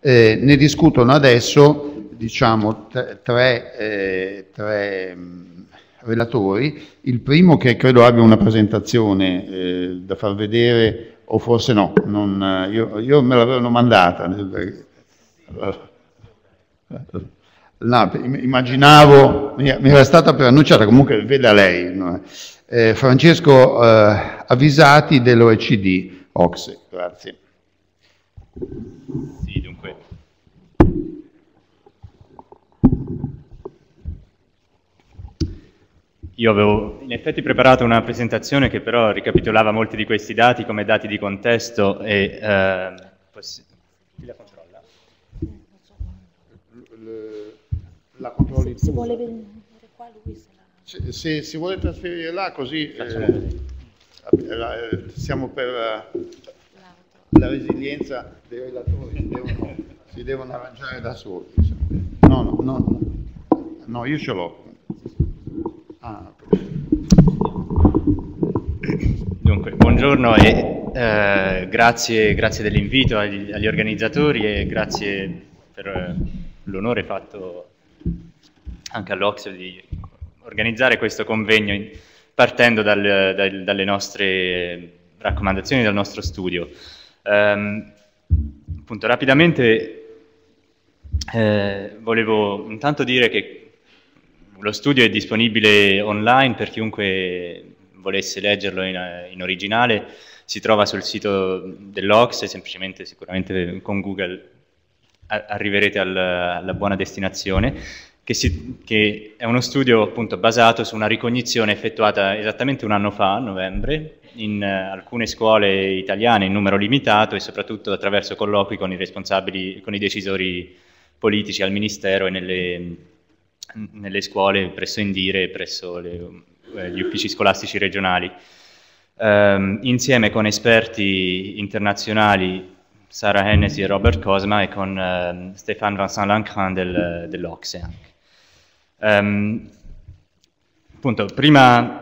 Eh, ne discutono adesso diciamo, tre, eh, tre mh, mm, relatori, il primo che credo abbia una presentazione eh, da far vedere o forse no, non, eh, io, io, me l'avevano mandata. No, immaginavo, mi era stata preannunciata, comunque veda lei. No? Eh. Eh, Francesco Avvisati dell'OECD, Oxe, grazie. Sì, dunque. Io avevo in effetti preparato una presentazione che però ricapitolava molti di questi dati come dati di contesto e... Eh, poss- chi la controlla? La controlli se, se vuole venire qua lui se la... Se, si vuole trasferire là così eh, eh, siamo per la resilienza dei relatori, si devono, si devono arrangiare da soli. Diciamo. No, no, no, no, io ce l'ho. Ah, Dunque, buongiorno e eh, grazie, grazie, dell'invito agli, agli, organizzatori e grazie per eh, l'onore fatto anche all'Oxio di organizzare questo convegno partendo dal, dal, dalle nostre raccomandazioni, dal nostro studio. Um, appunto, rapidamente eh, volevo intanto dire che lo studio è disponibile online per chiunque volesse leggerlo in, in originale, si trova sul sito dell'Ox, semplicemente sicuramente con Google arriverete al, alla buona destinazione, che, si, che, è uno studio appunto basato su una ricognizione effettuata esattamente un anno fa, a novembre, in eh, alcune scuole italiane in numero limitato e soprattutto attraverso colloqui con i responsabili, con i decisori politici al Ministero e nelle, mm, nelle scuole presso Indire e presso le, eh, gli uffici scolastici regionali. Um, insieme con esperti internazionali Sara Hennessy e Robert Cosma e con um, Stéphane Vincent Lancran del, dell'Ocse. Um, appunto, prima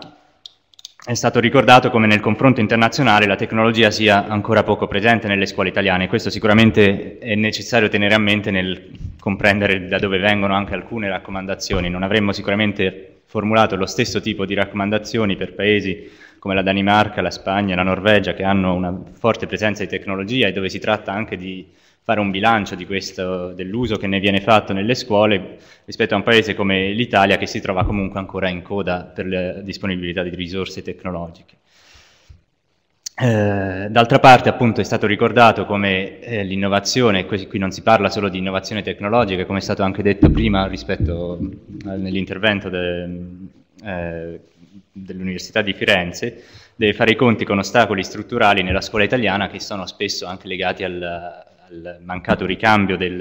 è stato ricordato come nel confronto internazionale la tecnologia sia ancora poco presente nelle scuole italiane. Questo sicuramente è necessario tenere a mente nel comprendere da dove vengono anche alcune raccomandazioni. Non avremmo sicuramente formulato lo stesso tipo di raccomandazioni per paesi come la Danimarca, la Spagna, la Norvegia, che hanno una forte presenza di tecnologia e dove si tratta anche di fare un bilancio dell'uso che ne viene fatto nelle scuole rispetto a un paese come l'Italia che si trova comunque ancora in coda per la disponibilità di risorse tecnologiche. Eh, d'altra parte appunto è stato ricordato come eh, l'innovazione, qui non si parla solo di innovazione tecnologica, come è stato anche detto prima rispetto eh, nell'intervento de, eh, dell'Università di Firenze, deve fare i conti con ostacoli strutturali nella scuola italiana che sono spesso anche legati al, al mancato ricambio del,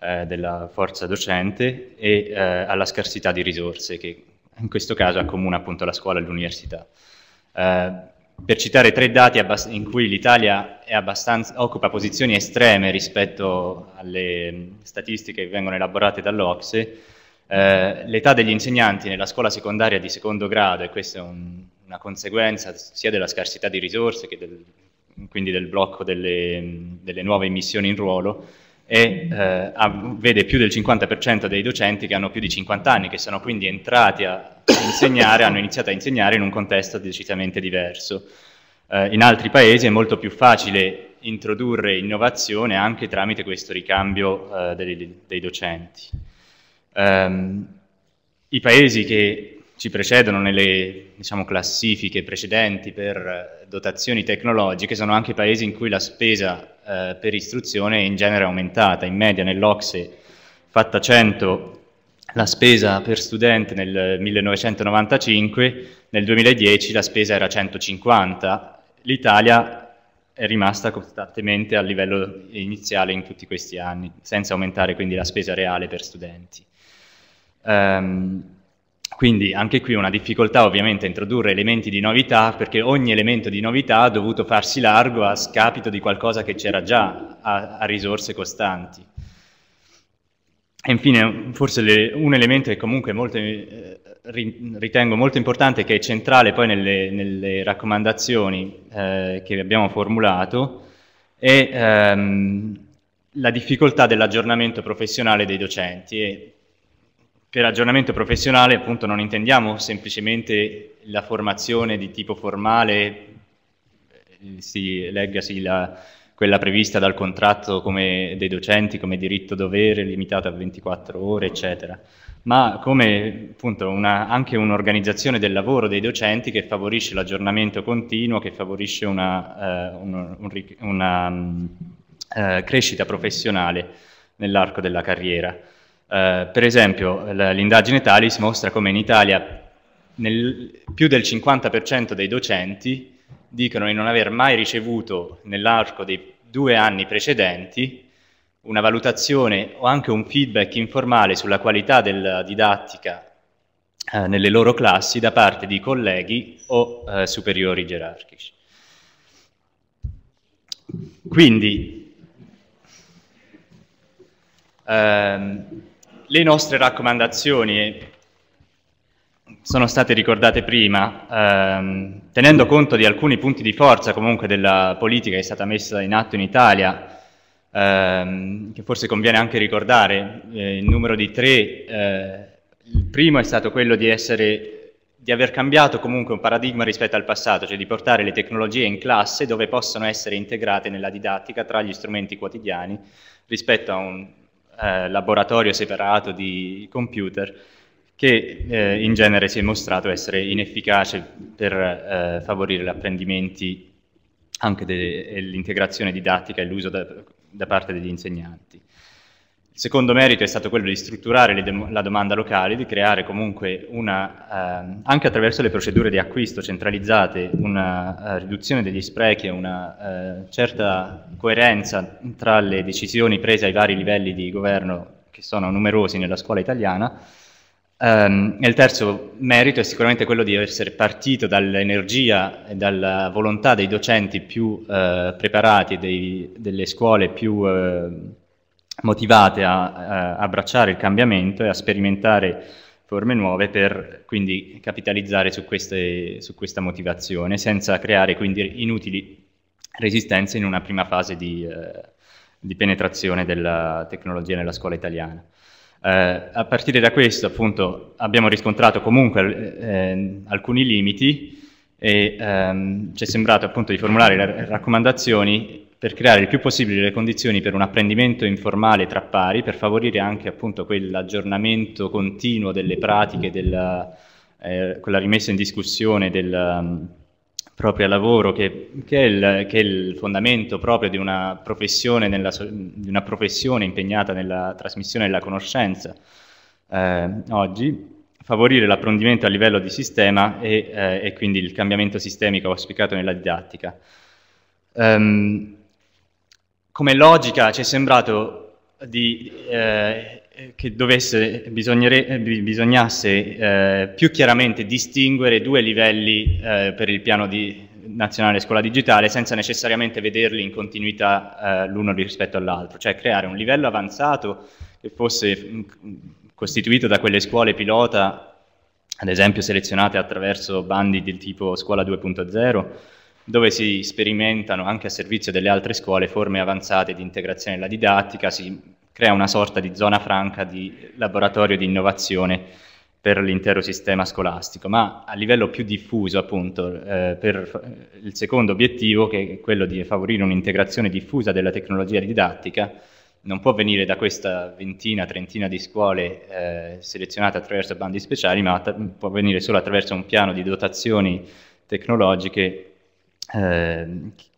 eh, della forza docente e eh, alla scarsità di risorse che in questo caso accomuna appunto la scuola e l'università. Eh, per citare tre dati in cui l'Italia occupa posizioni estreme rispetto alle mm, statistiche che vengono elaborate dall'Ocse, eh, l'età degli insegnanti nella scuola secondaria di secondo grado, e questa è un, una conseguenza sia della scarsità di risorse che del quindi del blocco delle, delle nuove immissioni in ruolo, e eh, vede più del 50% dei docenti che hanno più di 50 anni, che sono quindi entrati a insegnare, hanno iniziato a insegnare in un contesto decisamente diverso. Eh, in altri paesi è molto più facile introdurre innovazione anche tramite questo ricambio eh, dei, dei, docenti. Um, I paesi che ci precedono nelle diciamo, classifiche precedenti per eh, dotazioni tecnologiche sono anche paesi in cui la spesa eh, per istruzione è in genere aumentata. In media nell'Ocse fatta 100 la spesa per studente nel 1995, nel 2010 la spesa era 150, l'Italia è rimasta costantemente al livello iniziale in tutti questi anni, senza aumentare quindi la spesa reale per studenti. Um, quindi anche qui una difficoltà ovviamente a introdurre elementi di novità perché ogni elemento di novità ha dovuto farsi largo a scapito di qualcosa che c'era già a, a risorse costanti. E infine, forse le, un elemento che comunque molto, eh, ritengo molto importante, che è centrale poi nelle, nelle raccomandazioni eh, che abbiamo formulato, è ehm, la difficoltà dell'aggiornamento professionale dei docenti. E per aggiornamento professionale appunto non intendiamo semplicemente la formazione di tipo formale, eh, si leggasi la, quella prevista dal contratto dei docenti come diritto dovere limitato a 24 ore, eccetera, ma come appunto una, anche un'organizzazione del lavoro dei docenti che favorisce l'aggiornamento continuo, che favorisce una, eh, un, un, una mm, eh, crescita professionale nell'arco della carriera. Eh, per esempio, l'indagine Tali mostra come in Italia nel, più del 50% dei docenti dicono di non aver mai ricevuto nell'arco dei due anni precedenti una valutazione o anche un feedback informale sulla qualità della didattica eh, nelle loro classi da parte di colleghi o eh, superiori gerarchici. Quindi, ehm, le nostre raccomandazioni sono state ricordate prima, ehm, tenendo conto di alcuni punti di forza comunque della politica che è stata messa in atto in Italia, ehm, che forse conviene anche ricordare, eh, il numero di tre, eh, il primo è stato quello di, essere, di aver cambiato comunque un paradigma rispetto al passato, cioè di portare le tecnologie in classe dove possono essere integrate nella didattica tra gli strumenti quotidiani rispetto a un eh, laboratorio separato di computer che eh, in genere si è mostrato essere inefficace per eh, favorire gli apprendimenti anche dell'integrazione didattica e l'uso da, da parte degli insegnanti. Il secondo merito è stato quello di strutturare dem la domanda locale, di creare comunque una, eh, anche attraverso le procedure di acquisto centralizzate, una eh, riduzione degli sprechi e una eh, certa coerenza tra le decisioni prese ai vari livelli di governo, che sono numerosi nella scuola italiana. Um, il terzo merito è sicuramente quello di essere partito dall'energia e dalla volontà dei docenti più eh, preparati, dei, delle scuole più ehm, motivate a, a abbracciare il cambiamento e a sperimentare forme nuove per quindi capitalizzare su, queste, su questa motivazione senza creare quindi inutili resistenze in una prima fase di, eh, di penetrazione della tecnologia nella scuola italiana. Eh, a partire da questo appunto abbiamo riscontrato comunque eh, alcuni limiti e ehm, ci è sembrato appunto di formulare raccomandazioni per creare il più possibile le condizioni per un apprendimento informale tra pari, per favorire anche appunto quell'aggiornamento continuo delle pratiche, della, eh, quella rimessa in discussione del um, proprio lavoro, che, che, è il, che, è il, fondamento proprio di una professione, nella, di una professione impegnata nella trasmissione della conoscenza eh, oggi favorire l'apprendimento a livello di sistema e, eh, e, quindi il cambiamento sistemico auspicato nella didattica. Um, come logica ci è sembrato di, eh, che dovesse, eh, bisognasse eh, più chiaramente distinguere due livelli eh, per il piano di, nazionale scuola digitale senza necessariamente vederli in continuità eh, l'uno rispetto all'altro, cioè creare un livello avanzato che fosse mm, costituito da quelle scuole pilota, ad esempio selezionate attraverso bandi del tipo scuola 2.0, dove si sperimentano anche a servizio delle altre scuole forme avanzate di integrazione della didattica, si crea una sorta di zona franca di laboratorio di innovazione per l'intero sistema scolastico, ma a livello più diffuso appunto eh, per eh, il secondo obiettivo che è quello di favorire un'integrazione diffusa della tecnologia didattica non può venire da questa ventina, trentina di scuole eh, selezionate attraverso bandi speciali, ma può venire solo attraverso un piano di dotazioni tecnologiche eh,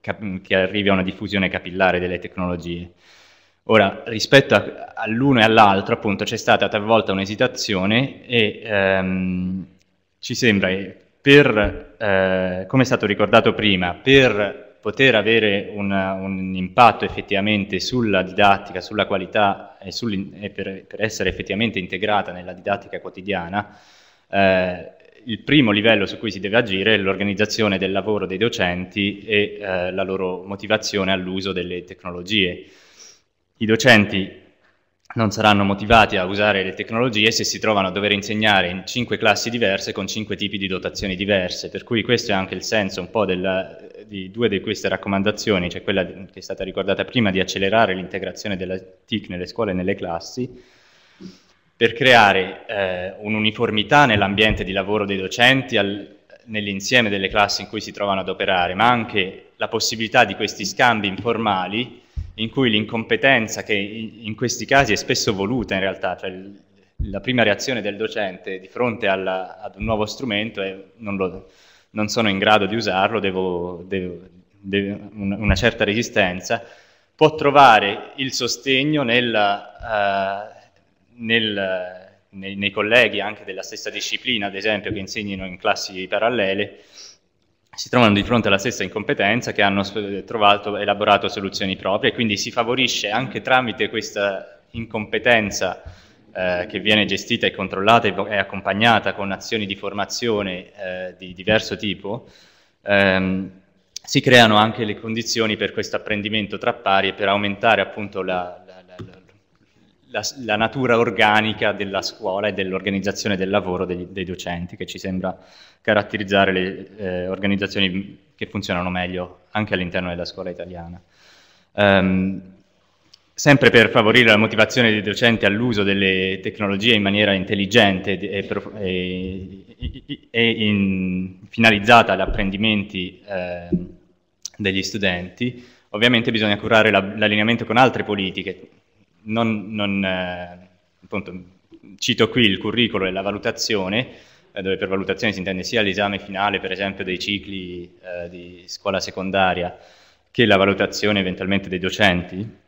che arrivi a una diffusione capillare delle tecnologie. Ora, rispetto a, all'uno e all'altro, appunto, c'è stata talvolta un'esitazione e ehm, ci sembra, eh, per, eh, come è stato ricordato prima, per poter avere una, un impatto effettivamente sulla didattica, sulla qualità e, e per, per, essere effettivamente integrata nella didattica quotidiana, eh, il primo livello su cui si deve agire è l'organizzazione del lavoro dei docenti e eh, la loro motivazione all'uso delle tecnologie. I docenti non saranno motivati a usare le tecnologie se si trovano a dover insegnare in cinque classi diverse con cinque tipi di dotazioni diverse, per cui questo è anche il senso un po' della, di due di queste raccomandazioni, cioè quella che è stata ricordata prima di accelerare l'integrazione della TIC nelle scuole e nelle classi, per creare eh, un'uniformità nell'ambiente di lavoro dei docenti, nell'insieme delle classi in cui si trovano ad operare, ma anche la possibilità di questi scambi informali in cui l'incompetenza, che in questi casi è spesso voluta in realtà, cioè la prima reazione del docente di fronte alla, ad un nuovo strumento è non, lo, non sono in grado di usarlo, devo, devo, devo una certa resistenza, può trovare il sostegno nella, eh, nel, nei, nei, colleghi anche della stessa disciplina, ad esempio, che insegnano in classi parallele, si trovano di fronte alla stessa incompetenza che hanno eh, trovato, elaborato soluzioni proprie, quindi si favorisce anche tramite questa incompetenza eh, che viene gestita e controllata e accompagnata con azioni di formazione eh, di diverso tipo, ehm, si creano anche le condizioni per questo apprendimento tra pari e per aumentare appunto la, la, la natura organica della scuola e dell'organizzazione del lavoro dei, dei, docenti, che ci sembra caratterizzare le eh, organizzazioni che funzionano meglio anche all'interno della scuola italiana. Um, sempre per favorire la motivazione dei docenti all'uso delle tecnologie in maniera intelligente e, e, e in, finalizzata agli apprendimenti eh, degli studenti, ovviamente bisogna curare l'allineamento con altre politiche, non, non, eh, appunto, cito qui il curriculum e la valutazione, eh, dove per valutazione si intende sia l'esame finale, per esempio, dei cicli eh, di scuola secondaria, che la valutazione eventualmente dei docenti.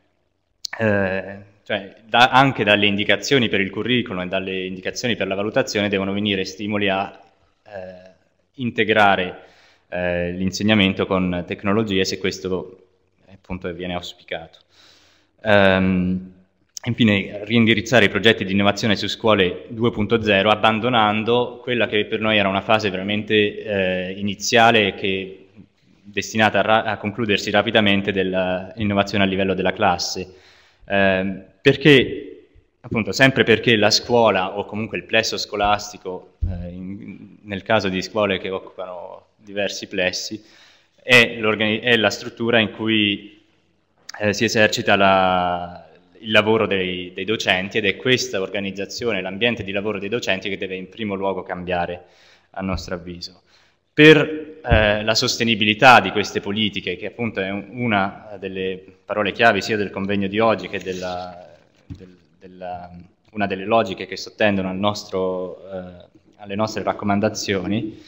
Eh, cioè, da, anche dalle indicazioni per il curriculum e dalle indicazioni per la valutazione devono venire stimoli a eh, integrare eh, l'insegnamento con tecnologie se questo appunto viene auspicato. Um, Infine, riindirizzare i progetti di innovazione su scuole 2.0, abbandonando quella che per noi era una fase veramente eh, iniziale che destinata a, a concludersi rapidamente dell'innovazione a livello della classe. Eh, perché, appunto, sempre perché la scuola o comunque il plesso scolastico, eh, in, nel caso di scuole che occupano diversi plessi, è, è la struttura in cui eh, si esercita la il lavoro dei, dei docenti ed è questa organizzazione, l'ambiente di lavoro dei docenti che deve in primo luogo cambiare a nostro avviso per eh, la sostenibilità di queste politiche, che appunto è una delle parole chiave sia del convegno di oggi che della, del, della, una delle logiche che sottendono al nostro, eh, alle nostre raccomandazioni,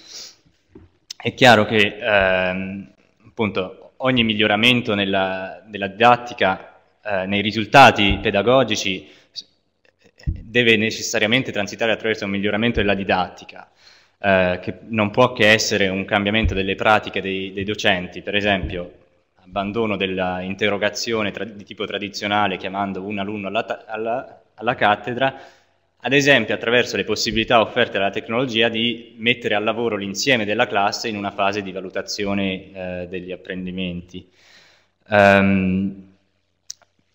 è chiaro che eh, appunto ogni miglioramento nella, nella didattica eh, nei risultati pedagogici deve necessariamente transitare attraverso un miglioramento della didattica, eh, che non può che essere un cambiamento delle pratiche dei, dei docenti, per esempio abbandono dell'interrogazione di tipo tradizionale chiamando un alunno alla, alla, alla cattedra ad esempio attraverso le possibilità offerte dalla tecnologia di mettere al lavoro l'insieme della classe in una fase di valutazione eh, degli apprendimenti. Um,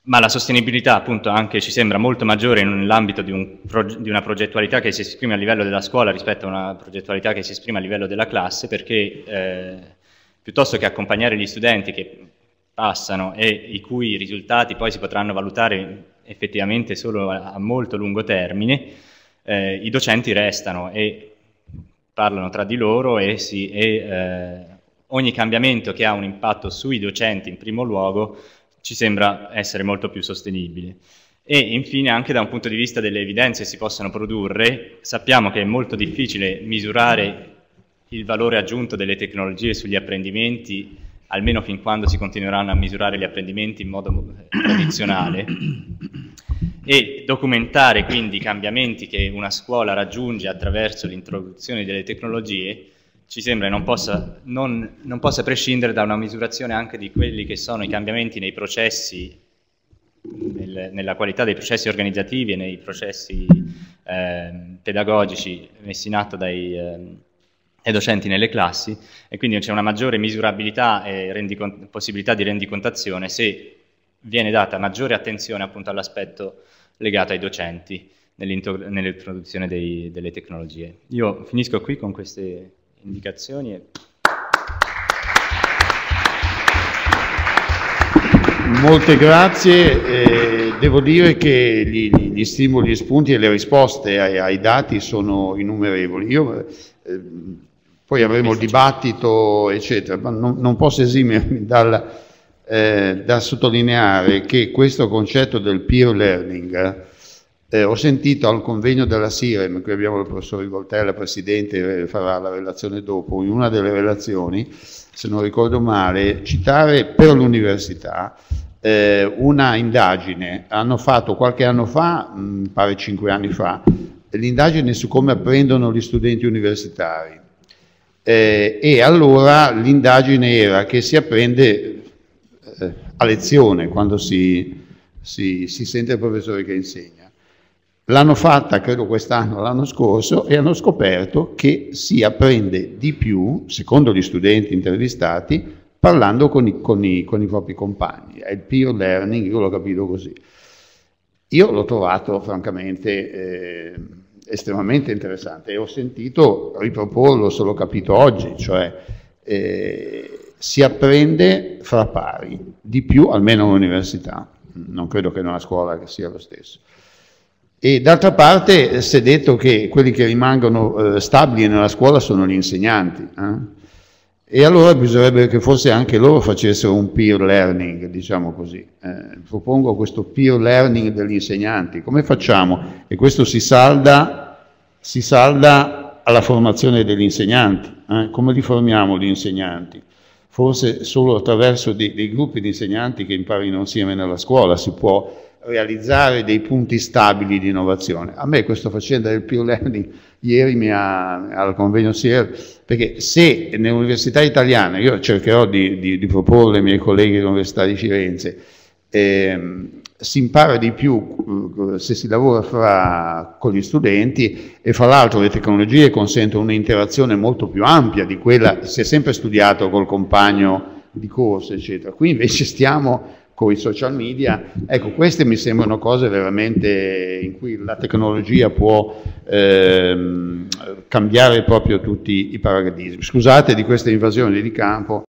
ma la sostenibilità appunto anche ci sembra molto maggiore nell'ambito di, un di, una progettualità che si esprime a livello della scuola rispetto a una progettualità che si esprime a livello della classe perché eh, piuttosto che accompagnare gli studenti che passano e i cui risultati poi si potranno valutare effettivamente solo a, a molto lungo termine, eh, i docenti restano e parlano tra di loro e, si, e eh, ogni cambiamento che ha un impatto sui docenti in primo luogo ci sembra essere molto più sostenibile. E infine anche da un punto di vista delle evidenze che si possono produrre, sappiamo che è molto difficile misurare il valore aggiunto delle tecnologie sugli apprendimenti, almeno fin quando si continueranno a misurare gli apprendimenti in modo eh, tradizionale, e documentare quindi i cambiamenti che una scuola raggiunge attraverso l'introduzione delle tecnologie ci sembra non possa, non, non possa prescindere da una misurazione anche di quelli che sono i cambiamenti nei processi nella qualità dei processi organizzativi e nei processi eh, pedagogici messi in atto dai, eh, docenti nelle classi e quindi c'è una maggiore misurabilità e possibilità di rendicontazione se viene data maggiore attenzione appunto all'aspetto legato ai docenti nell'introduzione delle tecnologie. Io finisco qui con queste indicazioni. E... Molte grazie, eh, devo dire che gli, gli, stimoli, gli spunti e le risposte ai, ai dati sono innumerevoli. Io, eh, poi avremo il dibattito, eccetera, ma non, non posso esimermi dal, eh, da sottolineare che questo concetto del peer learning eh, ho sentito al convegno della Sirem, qui abbiamo il professor Rivoltella, presidente, farà la relazione dopo, in una delle relazioni, se non ricordo male, citare per l'università eh, una indagine, hanno fatto qualche anno fa, mh, mm, pare cinque anni fa, l'indagine su come apprendono gli studenti universitari. Eh, e allora l'indagine era che si apprende eh, a lezione quando si, si, si sente il professore che insegna. L'hanno fatta, credo quest'anno, l'anno scorso, e hanno scoperto che si apprende di più, secondo gli studenti intervistati, parlando con i, con i, con i propri compagni. È il peer learning, io l'ho capito così. Io l'ho trovato francamente eh, estremamente interessante e ho sentito riproporlo, se l'ho capito oggi, cioè eh, si apprende fra pari, di più almeno all'università, non credo che nella scuola sia lo stesso. E d'altra parte si è detto che quelli che rimangono eh, stabili nella scuola sono gli insegnanti. Eh? E allora bisognerebbe che forse anche loro facessero un peer learning, diciamo così. Eh, propongo questo peer learning degli insegnanti. Come facciamo? E questo si salda, si salda alla formazione degli insegnanti. Eh? Come li formiamo gli insegnanti? Forse solo attraverso dei, dei gruppi di insegnanti che imparino insieme nella scuola si può realizzare dei punti stabili di innovazione. A me questa faccenda del peer learning ieri mi ha, al convegno SIER, perché se nell'università italiana, io cercherò di, di, di proporle ai miei colleghi dell'Università di Firenze, ehm, si impara di più eh, se si lavora fra, con gli studenti e fra l'altro le tecnologie consentono un'interazione molto più ampia di quella, si è sempre studiato col compagno di corso, eccetera. Qui invece stiamo con i social media. Ecco, queste mi sembrano cose veramente in cui la tecnologia può ehm, cambiare proprio tutti i paradigmi. Scusate di questa invasione di campo.